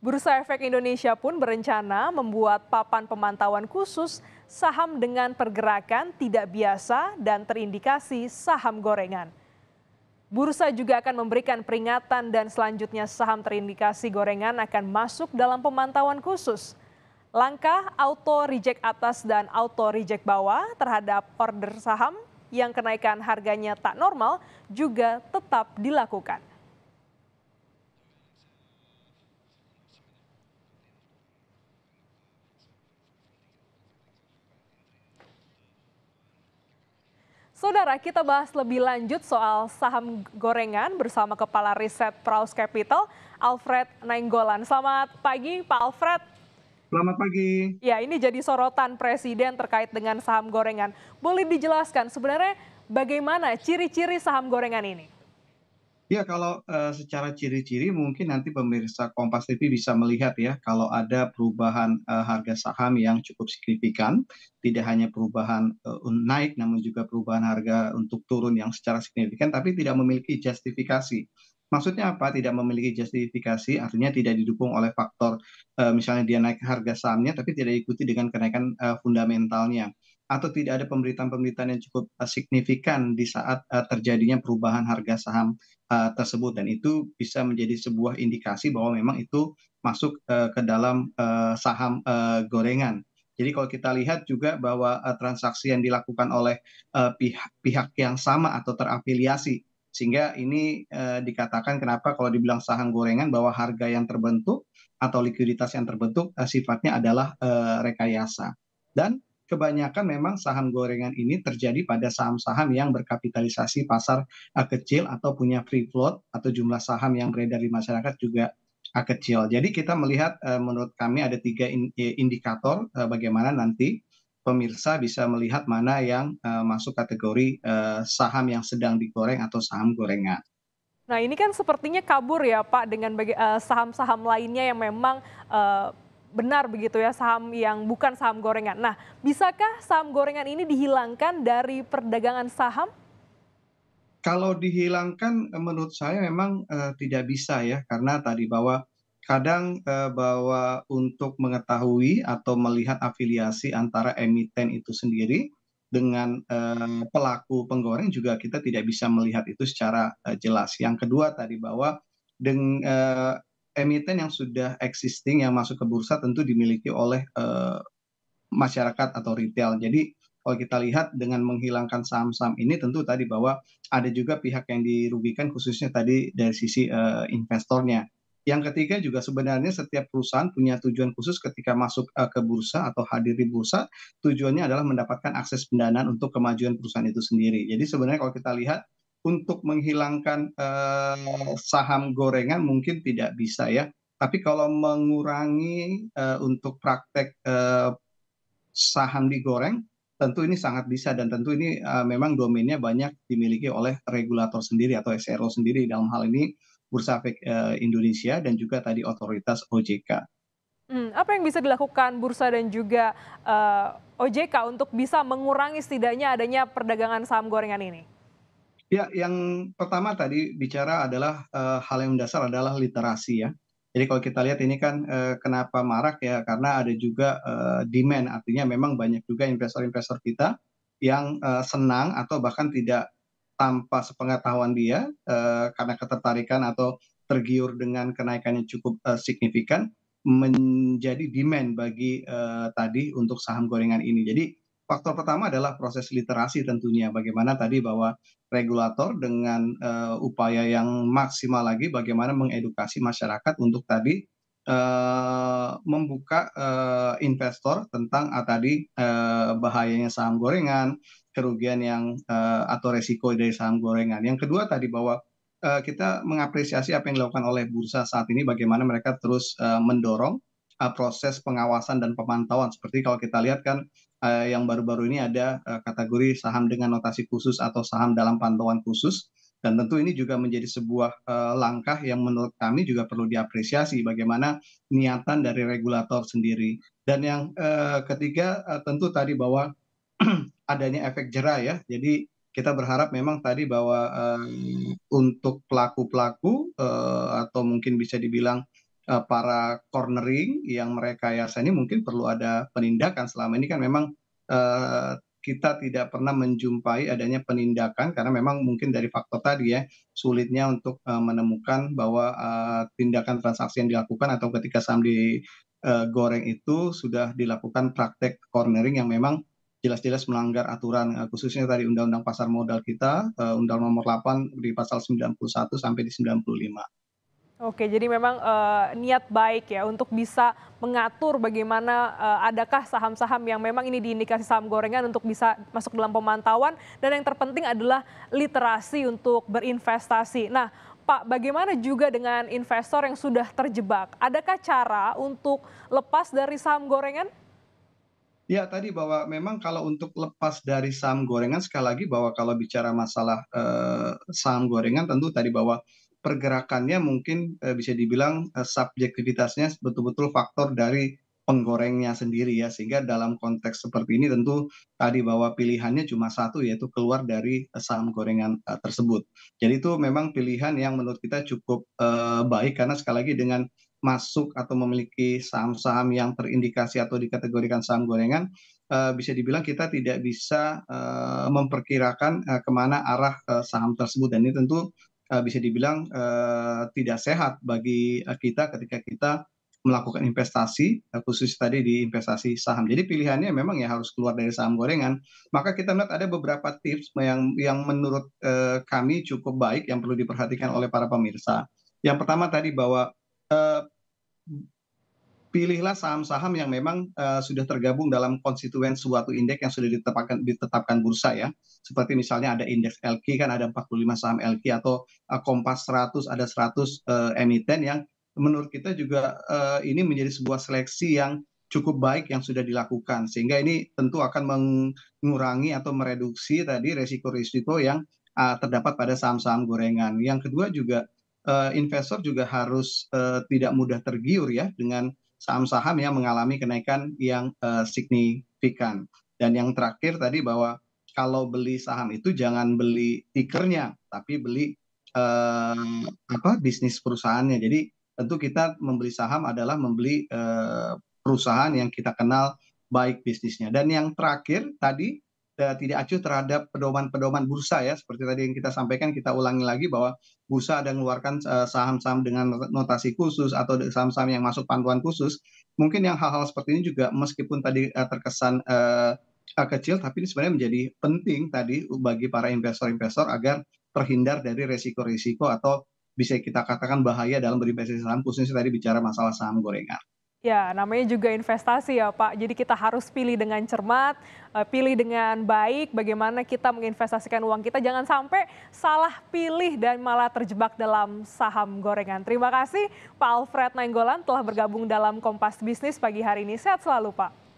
Bursa Efek Indonesia pun berencana membuat papan pemantauan khusus saham dengan pergerakan tidak biasa dan terindikasi saham gorengan. Bursa juga akan memberikan peringatan dan selanjutnya saham terindikasi gorengan akan masuk dalam pemantauan khusus. Langkah auto reject atas dan auto reject bawah terhadap order saham yang kenaikan harganya tak normal juga tetap dilakukan. Saudara, kita bahas lebih lanjut soal saham gorengan bersama Kepala Riset Praus Capital, Alfred Nainggolan. Selamat pagi, Pak Alfred. Selamat pagi. Ya, ini jadi sorotan Presiden terkait dengan saham gorengan. Boleh dijelaskan sebenarnya bagaimana ciri-ciri saham gorengan ini? Ya kalau eh, secara ciri-ciri mungkin nanti pemirsa Kompas TV bisa melihat ya kalau ada perubahan eh, harga saham yang cukup signifikan, tidak hanya perubahan eh, naik namun juga perubahan harga untuk turun yang secara signifikan tapi tidak memiliki justifikasi. Maksudnya apa? Tidak memiliki justifikasi artinya tidak didukung oleh faktor misalnya dia naik harga sahamnya tapi tidak diikuti dengan kenaikan fundamentalnya atau tidak ada pemberitaan-pemberitaan yang cukup uh, signifikan di saat uh, terjadinya perubahan harga saham uh, tersebut dan itu bisa menjadi sebuah indikasi bahwa memang itu masuk uh, ke dalam uh, saham uh, gorengan. Jadi kalau kita lihat juga bahwa uh, transaksi yang dilakukan oleh uh, pihak pihak yang sama atau terafiliasi sehingga ini uh, dikatakan kenapa kalau dibilang saham gorengan bahwa harga yang terbentuk atau likuiditas yang terbentuk uh, sifatnya adalah uh, rekayasa dan kebanyakan memang saham gorengan ini terjadi pada saham-saham yang berkapitalisasi pasar eh, kecil atau punya free float atau jumlah saham yang beredar di masyarakat juga eh, kecil. Jadi kita melihat eh, menurut kami ada tiga indikator bagaimana nanti pemirsa bisa melihat mana yang uh, masuk kategori uh, saham yang sedang digoreng atau saham gorengan. Nah ini kan sepertinya kabur ya Pak dengan saham-saham uh, lainnya yang memang uh, benar begitu ya saham yang bukan saham gorengan. Nah, bisakah saham gorengan ini dihilangkan dari perdagangan saham? Kalau dihilangkan menurut saya memang uh, tidak bisa ya karena tadi bahwa kadang uh, bahwa untuk mengetahui atau melihat afiliasi antara emiten itu sendiri dengan uh, pelaku penggoreng juga kita tidak bisa melihat itu secara jelas. Yang kedua tadi bahwa dengan emiten yang sudah existing yang masuk ke bursa tentu dimiliki oleh eh, masyarakat atau retail. Jadi kalau kita lihat dengan menghilangkan saham-saham ini tentu tadi bahwa ada juga pihak yang dirugikan khususnya tadi dari sisi uh, investornya. Yang ketiga juga sebenarnya setiap perusahaan punya tujuan khusus ketika masuk uh, ke bursa atau hadir di bursa, tujuannya adalah mendapatkan akses pendanaan untuk kemajuan perusahaan itu sendiri. Jadi sebenarnya kalau kita lihat untuk menghilangkan eh, saham gorengan mungkin tidak bisa ya tapi kalau mengurangi eh, untuk praktek eh, saham digoreng tentu ini sangat bisa dan tentu ini memang domainnya banyak dimiliki oleh regulator sendiri atau SRO sendiri dalam hal ini Bursa Efek Indonesia dan juga tadi otoritas OJK. Hmm, apa yang bisa dilakukan bursa dan juga eh, OJK untuk bisa mengurangi setidaknya adanya perdagangan saham gorengan ini? Ya, yang pertama tadi bicara adalah uh, hal yang mendasar adalah literasi ya. Jadi kalau kita lihat ini kan uh, kenapa marak ya karena ada juga uh, demand artinya memang banyak juga investor-investor kita yang uh, senang atau bahkan tidak tanpa sepengetahuan dia uh, karena ketertarikan atau tergiur dengan kenaikan yang cukup uh, signifikan menjadi demand bagi uh, tadi untuk saham gorengan ini. Jadi Faktor pertama adalah proses literasi tentunya. Bagaimana tadi bahwa regulator dengan uh, upaya yang maksimal lagi bagaimana mengedukasi masyarakat untuk tadi uh, membuka uh, investor tentang uh, tadi uh, bahayanya saham gorengan, kerugian yang uh, atau resiko dari saham gorengan. Yang kedua tadi bahwa uh, kita mengapresiasi apa yang dilakukan oleh bursa saat ini bagaimana mereka terus uh, mendorong ah, proses pengawasan dan pemantauan. Seperti kalau kita lihat kan Eh, yang baru-baru ini ada eh, kategori saham dengan notasi khusus atau saham dalam pantauan khusus dan tentu ini juga menjadi sebuah eh, langkah yang menurut kami juga perlu diapresiasi bagaimana niatan dari regulator sendiri dan yang ketiga tentu tadi bahwa adanya efek jerah ya jadi kita berharap memang tadi bahwa uh, untuk pelaku-pelaku uh, atau mungkin bisa dibilang Eh, para cornering yang yasa ini mungkin perlu ada penindakan. Selama ini kan memang eh, kita tidak pernah menjumpai adanya penindakan karena memang mungkin dari faktor tadi ya sulitnya untuk uh, menemukan bahwa uh, tindakan transaksi yang dilakukan atau ketika saham di uh, itu sudah dilakukan praktek cornering yang memang jelas-jelas melanggar aturan khususnya tadi undang-undang pasar modal kita uh, undang nomor 8 di pasal 91 sampai di 95. Oke, jadi memang uh, niat baik ya untuk bisa mengatur bagaimana uh, adakah saham-saham yang memang ini diindikasi saham gorengan untuk bisa masuk dalam pemantauan dan yang terpenting adalah literasi untuk berinvestasi. Nah, Pak, bagaimana juga dengan investor yang sudah terjebak? Adakah cara untuk lepas dari saham gorengan? Ya tadi bahwa memang kalau untuk lepas dari saham gorengan sekali lagi bahwa kalau bicara masalah eh, saham gorengan tentu tadi bahwa pergerakannya mungkin eh, bisa dibilang eh, subjektivitasnya betul-betul faktor dari penggorengnya sendiri ya sehingga dalam konteks seperti ini tentu tadi bahwa pilihannya cuma satu yaitu keluar dari eh, saham gorengan uh, tersebut. Jadi itu memang pilihan yang menurut kita cukup uh, baik karena sekali lagi dengan masuk atau memiliki saham-saham yang terindikasi atau dikategorikan saham gorengan uh, bisa dibilang kita tidak bisa uh, memperkirakan uh, kemana arah uh, saham tersebut dan ini tentu Eh, bisa dibilang eh, tidak sehat bagi eh, kita ketika kita melakukan investasi khusus tadi di investasi saham. Jadi pilihannya memang ya harus keluar dari saham gorengan. Maka kita melihat ada beberapa tips yang yang menurut uh, kami cukup baik yang perlu diperhatikan oleh para pemirsa. Yang pertama tadi bahwa uh, pilihlah saham saham yang memang uh, sudah tergabung dalam konstituen suatu indeks yang sudah ditetapkan ditetapkan bursa ya. Seperti misalnya ada indeks LQ kan ada 45 saham LQ atau uh, Kompas 100 ada 100 uh, eh, emiten yang menurut kita juga uh, ini menjadi sebuah seleksi yang cukup baik yang sudah dilakukan sehingga ini tentu akan mengurangi atau mereduksi tadi resiko-resiko yang uh, terdapat pada saham-saham gorengan. Yang kedua juga uh, investor juga harus uh, tidak mudah tergiur ya dengan saham-saham yang mengalami kenaikan yang uh, signifikan. Dan yang terakhir tadi bahwa kalau beli saham itu jangan beli tikernya, tapi beli uh, apa bisnis perusahaannya. Jadi tentu kita membeli saham adalah membeli uh, perusahaan yang kita kenal baik bisnisnya. Dan yang terakhir tadi Eh, tidak acuh terhadap pedoman-pedoman bursa ya seperti tadi yang kita sampaikan kita ulangi lagi bahwa bursa ada mengeluarkan eh, saham-saham dengan notasi khusus atau saham-saham yang masuk pantuan khusus mungkin yang hal-hal seperti ini juga meskipun tadi eh, terkesan uh, kecil tapi ini sebenarnya menjadi penting tadi bagi para investor-investor agar terhindar dari resiko-resiko atau bisa kita katakan bahaya dalam berinvestasi saham khususnya tadi bicara masalah saham gorengan. Ya, namanya juga investasi ya Pak. Jadi kita harus pilih dengan cermat, eh, pilih dengan baik bagaimana kita menginvestasikan uang kita. Jangan sampai salah pilih dan malah terjebak dalam saham gorengan. Terima kasih Pak Alfred Nainggolan telah bergabung dalam Kompas Bisnis pagi hari ini. Sehat selalu Pak.